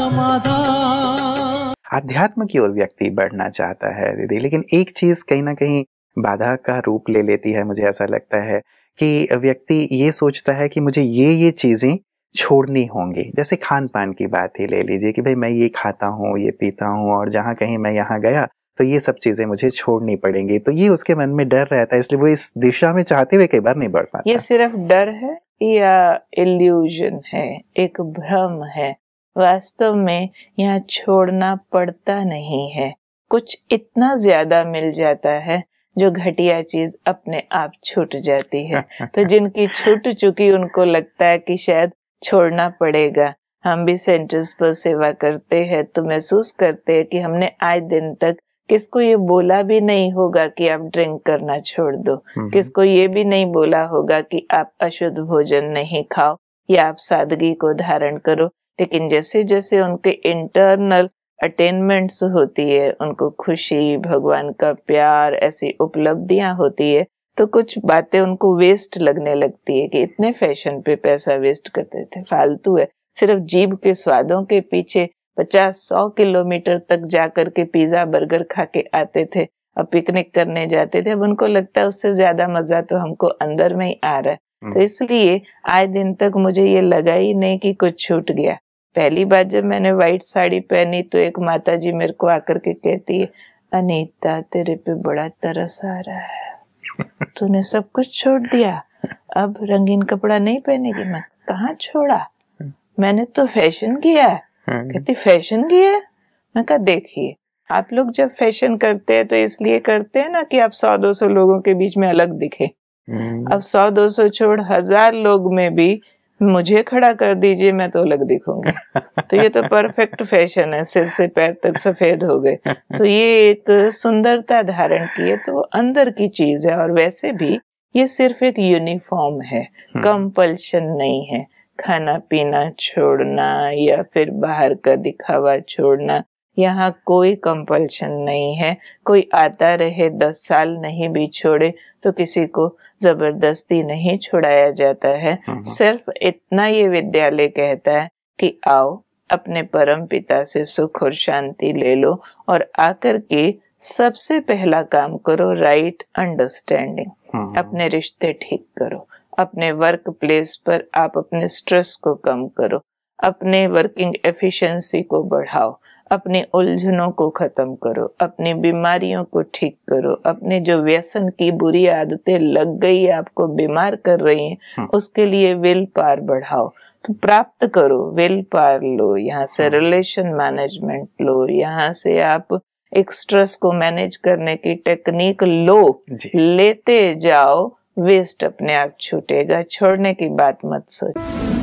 समाधान अध्यात्म की ओर व्यक्ति बढ़ना चाहता है दीदी लेकिन एक चीज कहीं ना कहीं बाधा का रूप ले लेती है मुझे ऐसा लगता है कि व्यक्ति ये सोचता है कि मुझे ये ये चीजें छोड़नी होंगी जैसे खान पान की बात ही ले लीजिए कि भाई मैं ये खाता हूँ ये पीता हूँ और जहाँ कहीं मैं यहाँ गया तो ये सब चीजें मुझे छोड़नी पड़ेंगी तो ये उसके मन में डर रहता है इसलिए वो इस दिशा में चाहते हुए कई बार नहीं बढ़ पाता ये सिर्फ डर है या इल्यूजन है एक भ्रम है वास्तव में यहाँ छोड़ना पड़ता नहीं है कुछ इतना ज्यादा मिल जाता है जो घटिया चीज अपने आप छूट जाती है तो जिनकी छूट चुकी उनको लगता है कि शायद छोड़ना पड़ेगा हम भी सेंटर्स पर सेवा करते हैं तो महसूस करते हैं कि हमने आज दिन तक किसको ये बोला भी नहीं होगा कि आप ड्रिंक करना छोड़ दो हम्म। किसको ये भी नहीं बोला होगा कि आप अशुद्ध भोजन नहीं खाओ या आप सादगी को धारण करो लेकिन जैसे जैसे उनके इंटरनल अटेनमेंट्स होती है उनको खुशी भगवान का प्यार ऐसी उपलब्धियां होती है तो कुछ बातें उनको वेस्ट लगने लगती है कि इतने फैशन पे पैसा वेस्ट करते थे फालतू है सिर्फ जीभ के स्वादों के पीछे पचास सौ किलोमीटर तक जा कर के पिज्जा बर्गर खा के आते थे और पिकनिक करने जाते थे अब उनको लगता है उससे ज्यादा मजा तो हमको अंदर में ही आ रहा है हम्म। तो इसलिए आए दिन तक मुझे ये लगा ही नहीं कि कुछ छूट गया पहली बार जब मैंने वाइट साड़ी पहनी तो एक माता जी मेरे को आकर के कहती है अनीता तेरे पे बड़ा तरस आ रहा है तूने सब कुछ छोड़ दिया अब रंगीन कपड़ा नहीं पहनेगी मैं कहा छोड़ा मैंने तो फैशन किया है हाँ। कहती फैशन किया है मैं कहा देखिए आप लोग जब फैशन करते हैं तो इसलिए करते हैं ना कि आप सौ दो सौ लोगों के बीच में अलग दिखे हम्म। अब सौ दो सौ छोड़ हजार लोग में भी मुझे खड़ा कर दीजिए मैं तो अलग दिखूंगी तो ये तो परफेक्ट फैशन है सिर से पैर तक सफेद हो गए तो ये एक सुंदरता धारण की है तो अंदर की चीज है और वैसे भी ये सिर्फ एक यूनिफॉर्म है कंपल्शन हम्म। नहीं है खाना पीना छोड़ना या फिर बाहर का दिखावा छोड़ना यहाँ कोई कंपल्शन नहीं है कोई आता रहे दस साल नहीं भी छोड़े तो किसी को जबरदस्ती नहीं छुड़ाया जाता है हम्म हम्म। सिर्फ इतना ये विद्यालय कहता है कि आओ अपने परम पिता से सुख और शांति ले लो और आकर के सबसे पहला काम करो राइट अंडरस्टैंडिंग हम्म अपने रिश्ते ठीक करो अपने वर्क प्लेस पर आप अपने स्ट्रेस को कम करो अपने वर्किंग एफिशिएंसी को बढ़ाओ अपने उलझनों को ख़त्म करो अपनी बीमारियों को ठीक करो अपने जो व्यसन की बुरी आदतें लग गई आपको बीमार कर रही हैं हम्म। उसके लिए विल पार बढ़ाओ तो प्राप्त करो विल पार लो यहाँ से हम्म। रिलेशन मैनेजमेंट लो यहाँ से आप एक स्ट्रेस को मैनेज करने की टेक्निक लो लेते जाओ वेस्ट अपने आप छूटेगा छोड़ने की बात मत सोचो